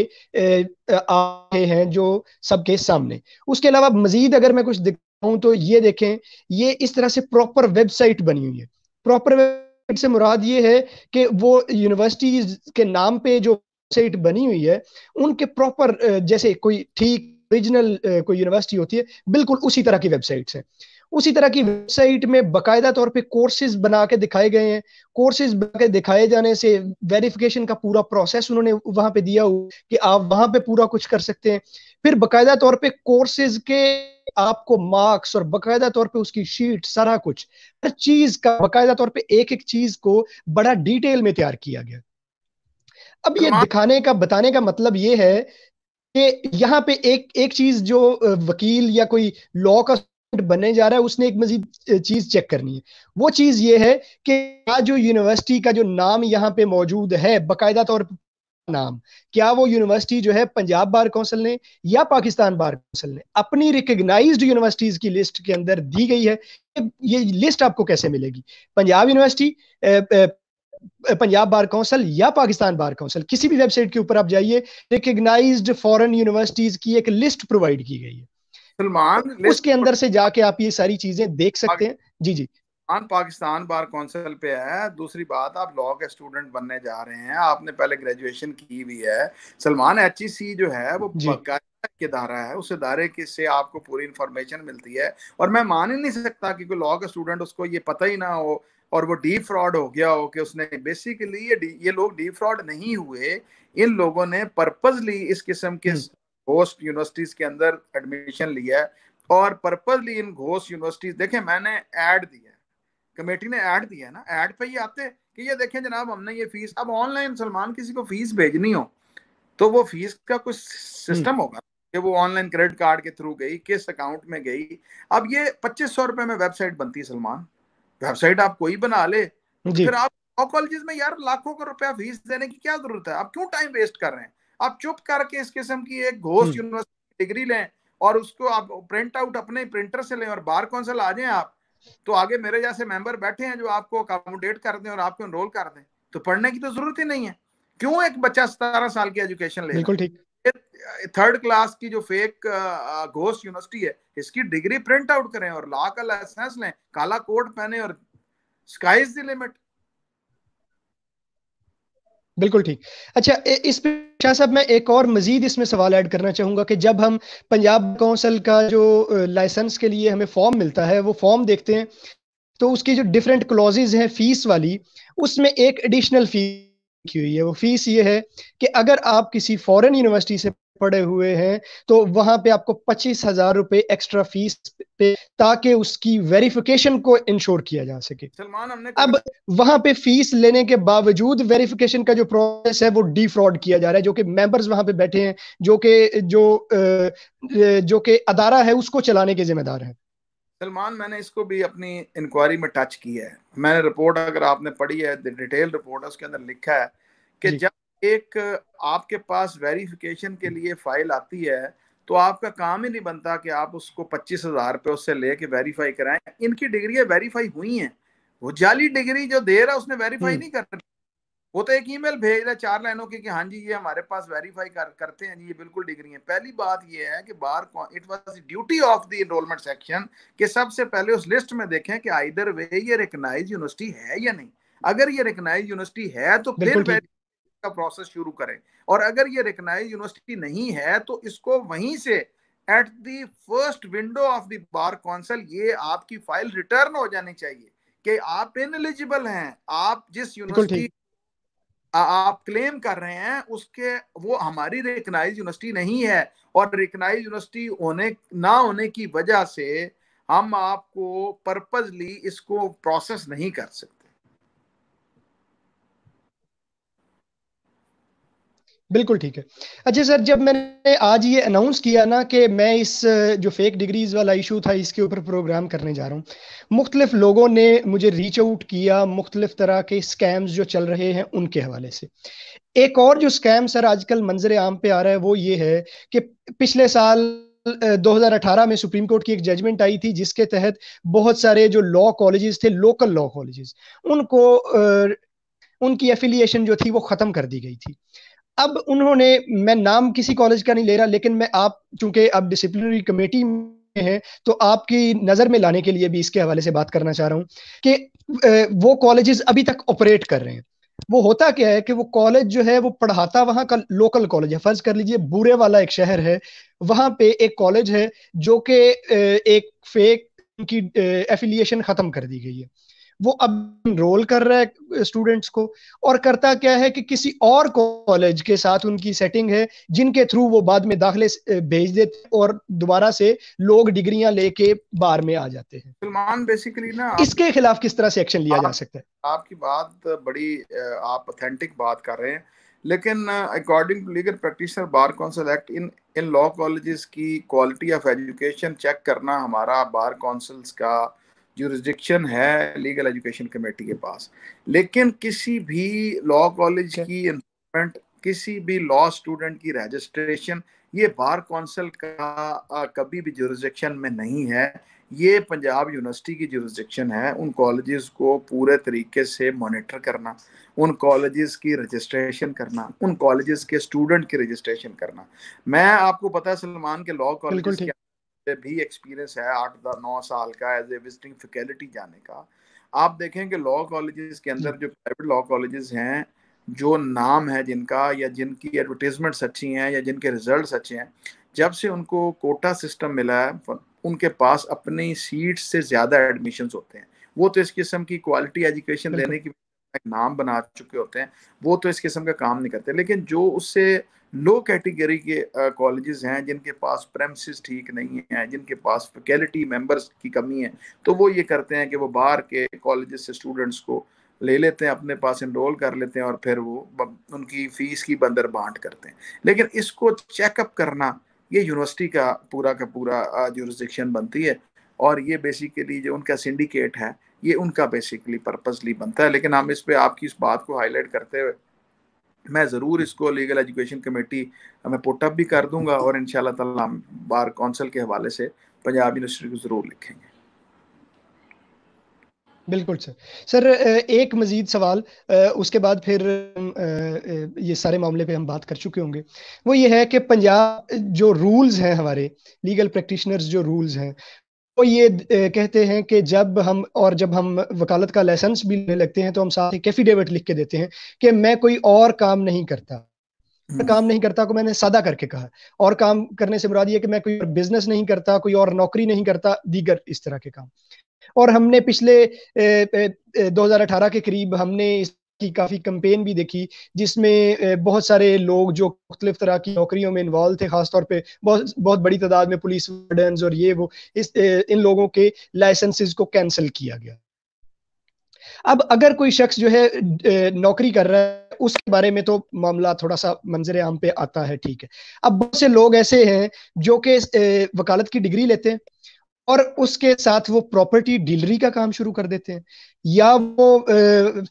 आए हैं जो सबके सामने उसके अलावा मजीद अगर मैं कुछ दिखाऊं तो ये देखें ये इस तरह से प्रॉपर वेबसाइट बनी हुई है प्रॉपर वेबसाइट से मुराद ये है कि वो यूनिवर्सिटीज के नाम पे जो वेबसाइट बनी हुई है उनके प्रॉपर जैसे कोई ठीक ओरिजिनल कोई यूनिवर्सिटी होती है बिल्कुल उसी तरह की वेबसाइट्स हैं उसी तरह की वेबसाइट में बकायदा तौर पे कोर्सेज बना के दिखाए गए हैं कोर्सेज बना के दिखाए जाने से वेरिफिकेशन का पूरा प्रोसेस उन्होंने वहां पे दिया हुआ कि आप वहां पे पूरा कुछ कर सकते हैं फिर बकायदा तौर पे कोर्सेज के आपको मार्क्स और बकायदा तौर पे उसकी शीट सारा कुछ हर चीज का बकायदा तौर पे एक एक चीज को बड़ा डिटेल में तैयार किया गया अब ये दिखाने का बताने का मतलब ये है कि यहाँ पे एक एक चीज जो वकील या कोई लॉ का बनने जा रहा है उसने एक मजीद चीज चेक करनी है वो चीज ये है कि क्या जो यूनिवर्सिटी का जो नाम यहाँ पे मौजूद है बाकायदा तौर पर नाम क्या वो यूनिवर्सिटी जो है पंजाब बार काउंसिल ने या पाकिस्तान बार काउंसिल ने अपनी रिकग्नाइज्ड यूनिवर्सिटीज की लिस्ट के अंदर दी गई है ये लिस्ट आपको कैसे मिलेगी Punjab university Punjab bar council या पाकिस्तान बार काउंसिल किसी भी वेबसाइट के ऊपर आप जाइए रिकग्नाइज्ड फॉरेन यूनिवर्सिटीज की एक लिस्ट प्रोवाइड की गई है सलमान उसके अंदर से जाके आप ये सारी चीजें देख सकते हैं जी जी पाकिस्तान पाकिस्तान बार काउंसिल पे है दूसरी बात आप लॉ के स्टूडेंट बनने जा रहे हैं आपने पहले ग्रेजुएशन की हुई है सलमान एच सी e जो है वो इदारा है उस इदारे के से आपको पूरी इंफॉर्मेशन मिलती है और मैं मान ही नहीं सकता कि कोई लॉ का स्टूडेंट उसको ये पता ही ना हो और वो डी फ्रॉड हो गया हो कि उसने बेसिकली ये ये लोग डी फ्रॉड नहीं हुए इन लोगों ने पर्पजली इस किस्म के हम्म। होस्ट यूनिवर्सिटीज के अंदर एडमिशन लिया है और पर्पजली इन घोस्ट यूनिवर्सिटीज देखें मैंने ऐड दिया है कमेटी ने ऐड दिया है ना ऐड पे ही आते कि ये देखें जनाब हमने ये फीस अब ऑनलाइन सलमान किसी को फीस भेजनी हो तो वो फीस का कुछ सिस्टम हम्म। होगा कि वो ऑनलाइन क्रेडिट कार्ड के थ्रू गई किस अकाउंट में गई अब ये पच्चीस सौ रुपए में वेबसाइट बनती है सलमान वेबसाइट आप कोई बना ले फिर आप कॉलेज में यार लाखों का रुपया फीस देने की क्या जरूरत है आप क्यों टाइम वेस्ट कर रहे हैं आप चुप करके इस किस्म की एक घोष यूनिवर्सिटी हम्म। डिग्री लें और उसको आप प्रिंट आउट अपने प्रिंटर से लें और बार काउंसिल आ जाए आप तो आगे मेरे जैसे मेंबर बैठे हैं जो आपको अकोमोडेट कर दें और आपको एनरोल कर दें तो पढ़ने की तो जरूरत ही नहीं है क्यों एक बच्चा सतारह साल की एजुकेशन ले बिल्कुल ठीक थर्ड क्लास की जो फेक घोष यूनिवर्सिटी है इसकी डिग्री प्रिंट आउट करें और लॉ का लाइसेंस लें काला कोट पहने और स्काई इज द लिमिट बिल्कुल ठीक अच्छा इस पे शाह साहब मैं एक और मजीद इसमें सवाल ऐड करना चाहूंगा कि जब हम पंजाब काउंसिल का जो लाइसेंस के लिए हमें फॉर्म मिलता है वो फॉर्म देखते हैं तो उसकी जो डिफरेंट क्लॉजेज हैं फीस वाली उसमें एक एडिशनल फीस हुई है वो फीस ये है कि अगर आप किसी फॉरेन यूनिवर्सिटी से पड़े हुए हैं तो वहां पे आपको पच्चीस हजार रुपए एक्स्ट्रा फीस पे ताकि उसकी वेरिफिकेशन को इंश्योर किया जा सके सलमान हमने अब वहां पे फीस लेने के बावजूद वेरिफिकेशन का जो प्रोसेस है वो डिफ्रॉड किया जा रहा है जो कि मेंबर्स वहां पे बैठे हैं जो कि जो जो कि अदारा है उसको चलाने के जिम्मेदार है सलमान मैंने इसको भी अपनी इंक्वायरी में टच किया है मैंने रिपोर्ट अगर आपने पढ़ी है डिटेल रिपोर्ट है उसके अंदर लिखा है कि जब एक आपके पास वेरिफिकेशन के लिए फाइल आती है तो आपका काम ही नहीं बनता कि आप उसको पच्चीस हजार रुपये उससे लेके वेरीफाई कराएं इनकी डिग्री वेरीफाई हुई हैं वो जाली डिग्री जो दे रहा है उसने वेरीफाई हम्म। नहीं कर वो तो एक ईमेल भेज रहा है चार लाइनों की कि हाँ जी ये हमारे पास वेरीफाई कर करते हैं जी ये बिल्कुल डिग्री है पहली बात ये है कि bar it was duty of the enrolment section कि सबसे पहले उस लिस्ट में देखें कि आइदर वे ये रिकनाइज यूनिवर्सिटी है या नहीं अगर ये रिकनाइज यूनिवर्सिटी है तो फिर वेरी का प्रोसेस शुरू करें और अगर ये रिकनाइज यूनिवर्सिटी नहीं है तो इसको वहीं से at the first window of the bar council ये आपकी फाइल रिटर्न हो जानी चाहिए कि आप इनएलिजिबल हैं आप जिस यूनिवर्सिटी आप क्लेम कर रहे हैं उसके वो हमारी रिकनाइज यूनिवर्सिटी नहीं है और रिकनाइज यूनिवर्सिटी होने ना होने की वजह से हम आपको पर्पजली इसको प्रोसेस नहीं कर सकते बिल्कुल ठीक है अच्छा सर जब मैंने आज ये अनाउंस किया ना कि मैं इस जो फेक डिग्रीज वाला इशू था इसके ऊपर प्रोग्राम करने जा रहा हूँ मुख्तलिफ लोगों ने मुझे रीच आउट किया मुख्तलिफ तरह के स्कैम्स जो चल रहे हैं उनके हवाले से एक और जो स्कैम सर आजकल मंजर आम पे आ रहा है वो ये है कि पिछले साल 2018 में सुप्रीम कोर्ट की एक जजमेंट आई थी जिसके तहत बहुत सारे जो लॉ कॉलेजेस थे लोकल लॉ कॉलेजेस उनको उनकी एफिलिएशन जो थी वो खत्म कर दी गई थी अब उन्होंने मैं नाम किसी कॉलेज का नहीं ले रहा लेकिन मैं आप चूंकि आप डिसिप्लिनरी कमेटी में हैं तो आपकी नज़र में लाने के लिए भी इसके हवाले से बात करना चाह रहा हूँ कि वो कॉलेजेस अभी तक ऑपरेट कर रहे हैं वो होता क्या है कि वो कॉलेज जो है वो पढ़ाता वहां का लोकल कॉलेज है फर्ज कर लीजिए बुरे वाला एक शहर है वहां पे एक कॉलेज है जो कि एक फेक की एफिलिएशन खत्म कर दी गई है वो अब रोल कर रहा है स्टूडेंट्स को और करता क्या है कि किसी और कॉलेज के साथ उनकी सेटिंग है जिनके थ्रू वो बाद में दाखिले भेज देते और दोबारा से लोग डिग्रियां लेके बार में आ जाते हैं सलमान बेसिकली ना इसके खिलाफ किस तरह से एक्शन लिया जा सकता है आपकी बात बड़ी आप ऑथेंटिक बात कर रहे हैं लेकिन according to legal practitioner bar council act in in law colleges की क्वालिटी ऑफ एजुकेशन चेक करना हमारा बार काउंसिल्स का जुरिस्डिक्शन है लीगल एजुकेशन कमेटी के पास लेकिन किसी भी लॉ कॉलेज अच्छा। की इन्वेस्टमेंट किसी भी लॉ स्टूडेंट की रजिस्ट्रेशन ये बार काउंसिल का आ, कभी भी जुरिस्डिक्शन में नहीं है ये पंजाब यूनिवर्सिटी की जुरिस्डिक्शन है उन कॉलेजेस को पूरे तरीके से मॉनिटर करना उन कॉलेजेस की रजिस्ट्रेशन करना उन कॉलेजेस के स्टूडेंट की रजिस्ट्रेशन करना मैं आपको पता है सलमान के लॉ कॉलेज भी एक्सपीरियंस है आठ नौ साल का एज ए विजिटिंग फैकल्टी जाने का आप देखें कि लॉ कॉलेजेस के अंदर हम्म। जो प्राइवेट लॉ कॉलेजेस हैं जो नाम है जिनका या जिनकी एडवर्टीजमेंट्स अच्छी हैं या जिनके रिजल्ट्स अच्छे हैं जब से उनको कोटा सिस्टम मिला है उनके पास अपनी सीट से ज़्यादा एडमिशन्स होते हैं वो तो इस किस्म की क्वालिटी एजुकेशन देने की नाम बना चुके होते हैं वो तो इस किस्म का काम नहीं करते लेकिन जो उससे लो कैटेगरी के कॉलेजेस हैं जिनके पास प्रेमसिस ठीक नहीं हैं जिनके पास फैकल्टी मेंबर्स की कमी है तो वो ये करते हैं कि वो बाहर के कॉलेजेस से स्टूडेंट्स को ले लेते हैं अपने पास इनरोल कर लेते हैं और फिर वो उनकी फीस की बंदर बांट करते हैं लेकिन इसको चेकअप करना ये यूनिवर्सिटी का पूरा का पूरा जुरिस्डिक्शन बनती है और ये बेसिकली जो उनका सिंडिकेट है ये उनका बेसिकली पर्पजली बनता है लेकिन हम इस पर आपकी इस बात को हाईलाइट करते हुए मैं ज़रूर इसको लीगल एजुकेशन कमेटी मैं पुटअप भी कर दूंगा और इन ताला बार कौंसिल के हवाले से पंजाब यूनिवर्सिटी को ज़रूर लिखेंगे बिल्कुल सर सर एक मज़ीद सवाल उसके बाद फिर ये सारे मामले पे हम बात कर चुके होंगे वो ये है कि पंजाब जो रूल्स हैं हमारे लीगल प्रैक्टिशनर्स जो रूल्स हैं वो ये कहते हैं कि जब हम और जब हम वकालत का लाइसेंस भी लेने लगते हैं तो हम साथ एक एफिडेविट लिख के देते हैं कि मैं कोई और काम नहीं करता हम्म। काम नहीं करता को मैंने सादा करके कहा और काम करने से मुराद ये कि मैं कोई और बिजनेस नहीं करता कोई और नौकरी नहीं करता दीगर इस तरह के काम और हमने पिछले दो ए, 2018 के करीब हमने इस की काफ़ी कंपेन भी देखी जिसमें बहुत सारे लोग जो मुख्तलिफ तरह की नौकरियों में इन्वॉल्व थे खासतौर पर बहुत बहुत बड़ी तादाद में पुलिस वार्डन और ये वो इस इन लोगों के लाइसेंसेज को कैंसिल किया गया अब अगर कोई शख्स जो है नौकरी कर रहा है उसके बारे में तो मामला थोड़ा सा मंजर आम पे आता है ठीक है अब बहुत से लोग ऐसे हैं जो कि वकालत की डिग्री लेते हैं और उसके साथ वो प्रॉपर्टी डीलरी का काम शुरू कर देते हैं या वो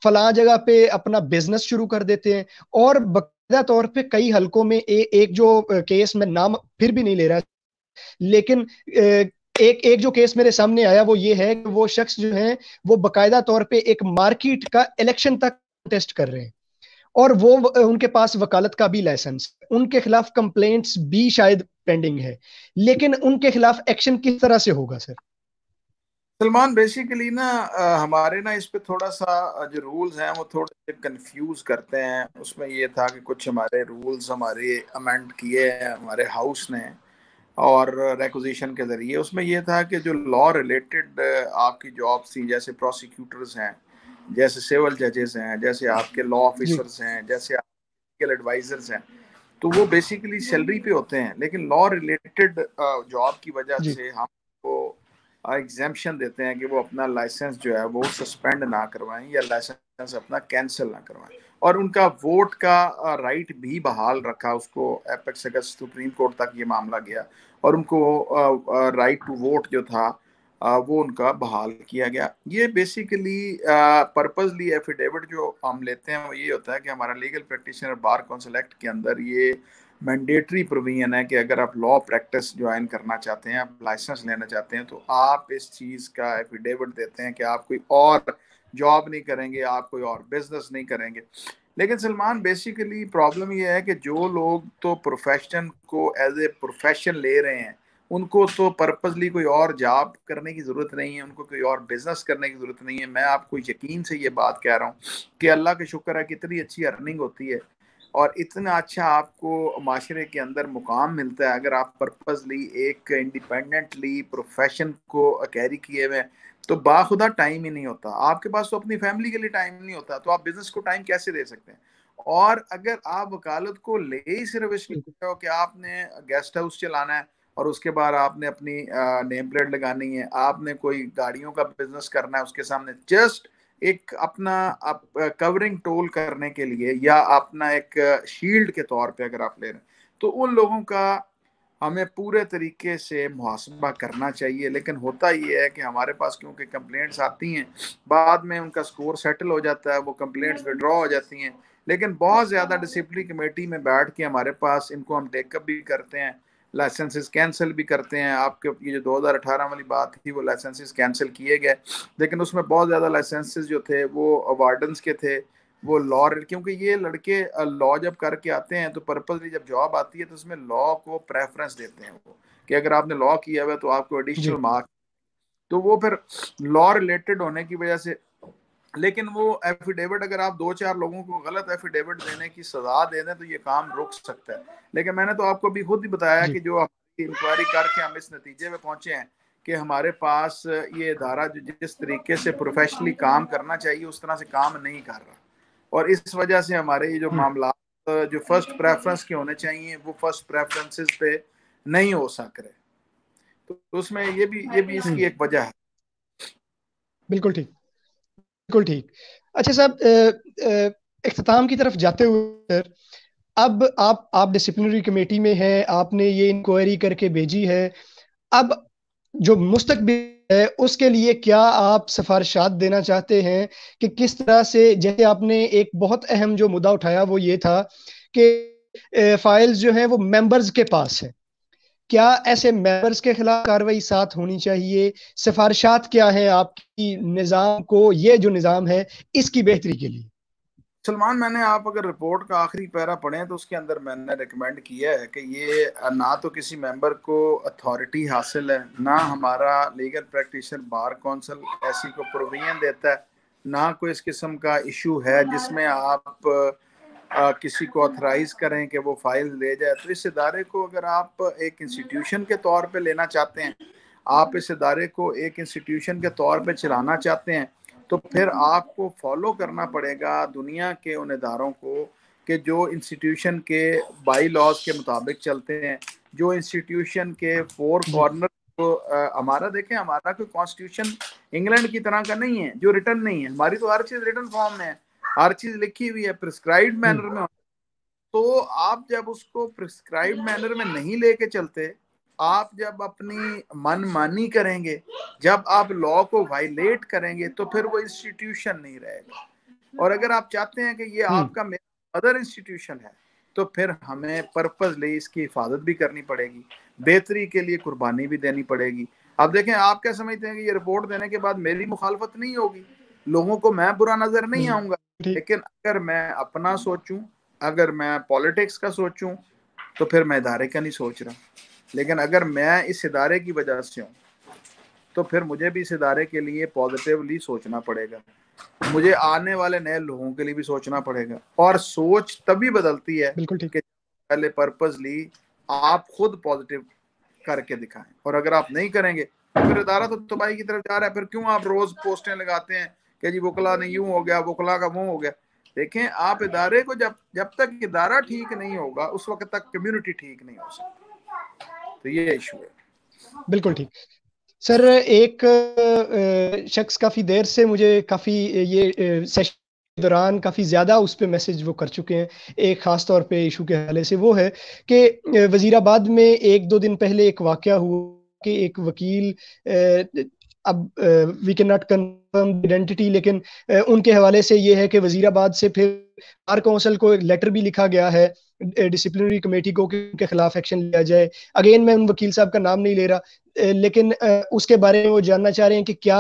फला जगह पे अपना बिजनेस शुरू कर देते हैं और बकायदा तौर पे कई हलकों में ए, एक जो केस में नाम फिर भी नहीं ले रहा लेकिन ए, एक एक जो केस मेरे सामने आया वो ये है कि वो शख्स जो है वो बकायदा तौर पे एक मार्केट का इलेक्शन तक टेस्ट कर रहे हैं और वो उनके पास वकालत का भी लाइसेंस उनके खिलाफ कंप्लेंट्स भी शायद पेंडिंग है लेकिन उनके खिलाफ एक्शन किस तरह से होगा सर सलमान बेसिकली ना हमारे ना इस पे थोड़ा सा जो रूल्स हैं वो थोड़े कंफ्यूज करते हैं उसमें ये था कि कुछ हमारे रूल्स हमारे अमेंड किए हैं हमारे हाउस ने और रेकोजिशन के ज़रिए उसमें यह था कि जो लॉ रिलेटेड आपकी जॉब थी जैसे प्रोसिक्यूटर्स हैं जैसे सिविल जजेस हैं जैसे आपके लॉ ऑफिसर्स हैं जैसे आपके एडवाइजर्स हैं तो वो बेसिकली सैलरी पे होते हैं लेकिन लॉ रिलेटेड जॉब की वजह से वो एग्जामेशन देते हैं कि वो अपना लाइसेंस जो है वो सस्पेंड ना करवाएं या लाइसेंस अपना कैंसिल ना करवाएं और उनका वोट का राइट भी बहाल रखा उसको एपेक्स अगर सुप्रीम कोर्ट तक ये मामला गया और उनको राइट टू वोट जो था वो उनका बहाल किया गया ये बेसिकली पर्पजली एफिडेविट जो हम लेते हैं वो ये होता है कि हमारा legal practitioner bar council act के अंदर ये मैंडेटरी प्रोविजन है कि अगर आप लॉ प्रैक्टिस ज्वाइन करना चाहते हैं आप लाइसेंस लेना चाहते हैं तो आप इस चीज़ का एफिडेविट देते हैं कि आप कोई और जॉब नहीं करेंगे आप कोई और बिजनेस नहीं करेंगे लेकिन सलमान बेसिकली प्रॉब्लम यह है कि जो लोग तो प्रोफेशन को एज ए प्रोफेशन ले रहे हैं उनको तो पर्पजली कोई और जॉब करने की ज़रूरत नहीं है उनको कोई और बिजनेस करने की ज़रूरत नहीं है मैं आपको यकीन से ये बात कह रहा हूँ कि अल्लाह के शुक्र है कितनी अच्छी अर्निंग होती है और इतना अच्छा आपको माशरे के अंदर मुकाम मिलता है अगर आप पर्पजली एक इंडिपेंडेंटली प्रोफेशन को कैरी किए हुए तो बाखुदा टाइम ही नहीं होता आपके पास तो अपनी फैमिली के लिए टाइम नहीं होता तो आप बिजनेस को टाइम कैसे दे सकते हैं और अगर आप वकालत को ले ही सिर्फ इसलिए हो कि आपने गेस्ट हाउस चलाना है और उसके बाद आपने अपनी नेम प्लेट लगानी है आपने कोई गाड़ियों का बिजनेस करना है उसके सामने जस्ट एक अपना आप कवरिंग टोल करने के लिए या अपना एक शील्ड के तौर पे अगर आप ले रहे हैं तो उन लोगों का हमें पूरे तरीके से मुहासबा करना चाहिए लेकिन होता ये है कि हमारे पास क्योंकि कंप्लेंट्स आती हैं बाद में उनका स्कोर सेटल हो जाता है वो कंप्लेंट्स हम्म। विड्रॉ हो जाती हैं लेकिन बहुत ज़्यादा डिसिप्लिन कमेटी में बैठ के हमारे पास इनको हम टेकअप भी करते हैं लाइसेंसेस कैंसिल भी करते हैं आपके ये जो 2018 वाली बात थी वो लाइसेंसेस कैंसिल किए गए लेकिन उसमें बहुत ज़्यादा लाइसेंसेस जो थे वो वार्डन्स के थे वो लॉ क्योंकि ये लड़के लॉ जब करके आते हैं तो पर्पजली जब जॉब आती है तो उसमें लॉ को प्रेफरेंस देते हैं वो कि अगर आपने लॉ किया हुआ है तो आपको एडिशनल मार्क्स तो वो फिर लॉ रिलेटेड होने की वजह से लेकिन वो एफिडेविट अगर आप दो चार लोगों को गलत एफिडेविट देने की सजा दे दें तो ये काम रुक सकता है लेकिन मैंने तो आपको भी खुद ही बताया कि जो हमारी इंक्वायरी करके हम इस नतीजे में पहुंचे हैं कि हमारे पास ये इधारा जो जिस तरीके से प्रोफेशनली काम करना चाहिए उस तरह से काम नहीं कर रहा और इस वजह से हमारे ये जो हम्म। मामला जो फर्स्ट प्रेफरेंस के होने चाहिए वो फर्स्ट प्रेफरेंसेस पे नहीं हो सक रहे तो उसमें ये भी ये भी हम्म। इसकी एक वजह है बिल्कुल ठीक बिल्कुल ठीक अच्छा साहब अख्ताम की तरफ जाते हुए सर अब आप आप डिसिप्लिनरी कमेटी में हैं आपने ये इंक्वायरी करके भेजी है अब जो मुस्तकबिल है उसके लिए क्या आप सिफारशात देना चाहते हैं कि किस तरह से जैसे आपने एक बहुत अहम जो मुद्दा उठाया वो ये था कि फाइल्स जो हैं वो मेंबर्स के पास है क्या ऐसे मेंबर्स के खिलाफ कार्रवाई साथ होनी चाहिए सिफारशात क्या है आपकी निज़ाम को ये जो निज़ाम है इसकी बेहतरी के लिए सलमान मैंने आप अगर रिपोर्ट का आखिरी पैरा पढ़े तो उसके अंदर मैंने रिकमेंड किया है कि ये ना तो किसी मेंबर को अथॉरिटी हासिल है ना हमारा लीगल प्रैक्टिशनर बार काउंसिल ऐसी को प्रोविजन देता है ना कोई इस किस्म का इशू है जिसमें आप आ, किसी को ऑथराइज करें कि वो फाइल ले जाए तो इस इदारे को अगर आप एक इंस्टीट्यूशन के तौर पे लेना चाहते हैं आप इस इदारे को एक इंस्टीट्यूशन के तौर पे चलाना चाहते हैं तो फिर आपको फॉलो करना पड़ेगा दुनिया के उन इदारों को कि जो इंस्टीट्यूशन के बाई लॉज के मुताबिक चलते हैं जो इंस्टीट्यूशन के फोर कॉर्नर को हमारा देखें हमारा कोई कॉन्स्टिट्यूशन इंग्लैंड की तरह का नहीं है जो रिटर्न नहीं है हमारी तो हर चीज़ रिटर्न फॉर्म में है हर चीज लिखी हुई है प्रिस्क्राइब हम्म। मैनर में तो आप जब उसको प्रिस्क्राइब मैनर में नहीं लेके चलते आप जब अपनी मनमानी करेंगे जब आप लॉ को वायलेट करेंगे तो फिर वो इंस्टीट्यूशन नहीं रहेगा और अगर आप चाहते हैं कि ये हम्म। आपका अदर इंस्टीट्यूशन है तो फिर हमें पर्पज ले इसकी हिफाजत भी करनी पड़ेगी बेहतरी के लिए कुर्बानी भी देनी पड़ेगी अब देखें आप क्या समझते हैं कि ये रिपोर्ट देने के बाद मेरी मुखालफत नहीं होगी लोगों को मैं बुरा नजर नहीं हम्म। आऊंगा लेकिन अगर मैं अपना सोचूं अगर मैं पॉलिटिक्स का सोचूं तो फिर मैं इदारे का नहीं सोच रहा लेकिन अगर मैं इस इदारे की वजह से हूं तो फिर मुझे भी इस इदारे के लिए पॉजिटिवली सोचना पड़ेगा मुझे आने वाले नए लोगों के लिए भी सोचना पड़ेगा और सोच तभी बदलती है बिल्कुल ठीक है पहले पर्पजली आप खुद पॉजिटिव करके दिखाएं और अगर आप नहीं करेंगे तो फिर इदारा तो तबाही की तरफ जा रहा है फिर क्यों आप रोज पोस्टें लगाते हैं कि जी वकला नहीं यूं हो गया वकला का मुंह हो गया देखें आप इदारे को जब जब तक इदारा ठीक नहीं होगा उस वक्त तक कम्युनिटी ठीक नहीं हो सकती तो ये इशू है बिल्कुल ठीक सर एक शख्स काफ़ी देर से मुझे काफ़ी ये सेशन दौरान काफ़ी ज़्यादा उस पर मैसेज वो कर चुके हैं एक ख़ास तौर पे इशू के हवाले से वो है कि वज़ीराबाद में एक दो दिन पहले एक वाक़ हुआ कि एक वकील अब we can not confirm identity लेकिन uh, उनके हवाले से ये है कि वजीराबाद से फिर बार काउंसिल को एक लेटर भी लिखा गया है डिसिप्लिनरी कमेटी को उनके खिलाफ एक्शन लिया जाए अगेन मैं उन वकील साहब का नाम नहीं ले रहा लेकिन उसके बारे में वो जानना चाह रहे हैं कि क्या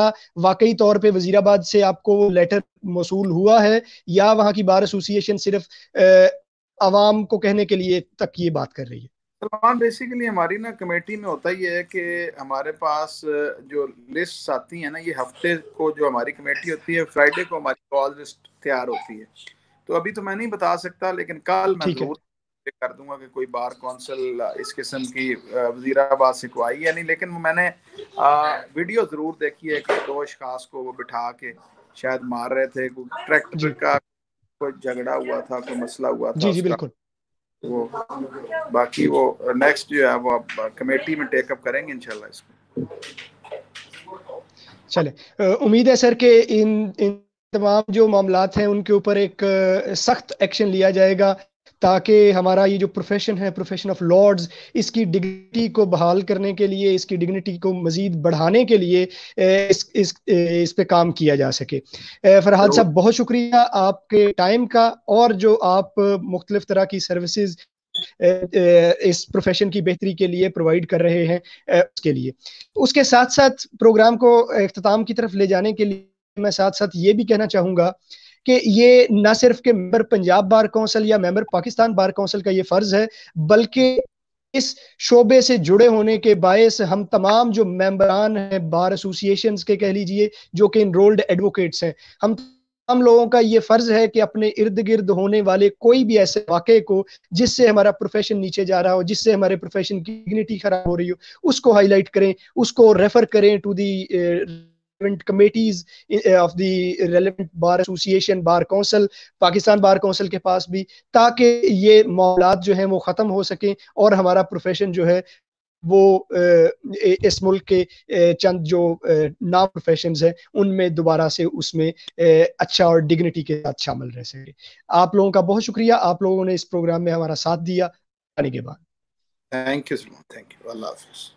वाकई तौर पे वजीराबाद से आपको लेटर मौसू हुआ है या वहाँ की बार एसोसिएशन सिर्फ आवाम को कहने के लिए तक ये बात कर रही है सलमान बेसिकली हमारी ना कमेटी में होता ही है कि हमारे पास जो लिस्ट आती है ना ये हफ्ते को जो हमारी कमेटी होती है फ्राइडे को हमारी कॉल लिस्ट तैयार होती है तो अभी तो मैं नहीं बता सकता लेकिन कल मैं जरूर कर दूंगा कि कोई बार कौंसल इस किस्म की वजीराबाद से को आई या नहीं लेकिन मैंने आ, वीडियो जरूर देखी है कि दो अशास को वो बिठा के शायद मार रहे थे ट्रैक्टर का कोई झगड़ा हुआ था कोई मसला हुआ था जी जी बिल्कुल वो बाकी वो नेक्स्ट जो है वो आप कमेटी uh, में टेकअप करेंगे इनशाला इसको चले uh, उम्मीद है सर के इन इन तमाम जो मामला हैं उनके ऊपर एक uh, सख्त एक्शन लिया जाएगा ताकि हमारा ये जो प्रोफेशन है प्रोफेशन ऑफ लॉर्ड्स इसकी डिग्निटी को बहाल करने के लिए इसकी डिग्निटी को मजीद बढ़ाने के लिए इस इस इस पे काम किया जा सके फरहाद साहब बहुत शुक्रिया आपके टाइम का और जो आप मुख्तलिफ तरह की सर्विसेज इस प्रोफेशन की बेहतरी के लिए प्रोवाइड कर रहे हैं उसके लिए उसके साथ साथ प्रोग्राम को अख्ताम की तरफ ले जाने के लिए मैं साथ साथ ये भी कहना चाहूँगा कि ये ना सिर्फ के मेंबर पंजाब बार काउंसिल या मेंबर पाकिस्तान बार काउंसिल का ये फर्ज है बल्कि इस शोबे से जुड़े होने के बायस हम तमाम जो मेंबरान हैं बार एसोसिएशन के कह लीजिए जो कि इनरोल्ड एडवोकेट्स हैं हम हम लोगों का ये फर्ज है कि अपने इर्द गिर्द होने वाले कोई भी ऐसे वाक़े को जिससे हमारा प्रोफेशन नीचे जा रहा हो जिससे हमारे प्रोफेशन की डिग्निटी खराब हो रही हो उसको हाईलाइट करें उसको रेफर करें to the relevant committees eh, eh, of the relevant bar association bar council Pakistan bar council के पास भी ताकि ये मामला जो हैं वो ख़त्म हो सकें और हमारा प्रोफेशन जो है वो eh, इस मुल्क के चंद जो ना प्रोफेशन हैं उनमें दोबारा से उसमें अच्छा और डिग्निटी के साथ शामिल रह सके आप लोगों का बहुत शुक्रिया आप लोगों ने इस प्रोग्राम में हमारा साथ दिया आने के बाद थैंक यू थैंक यू अल्लाह हाफिज़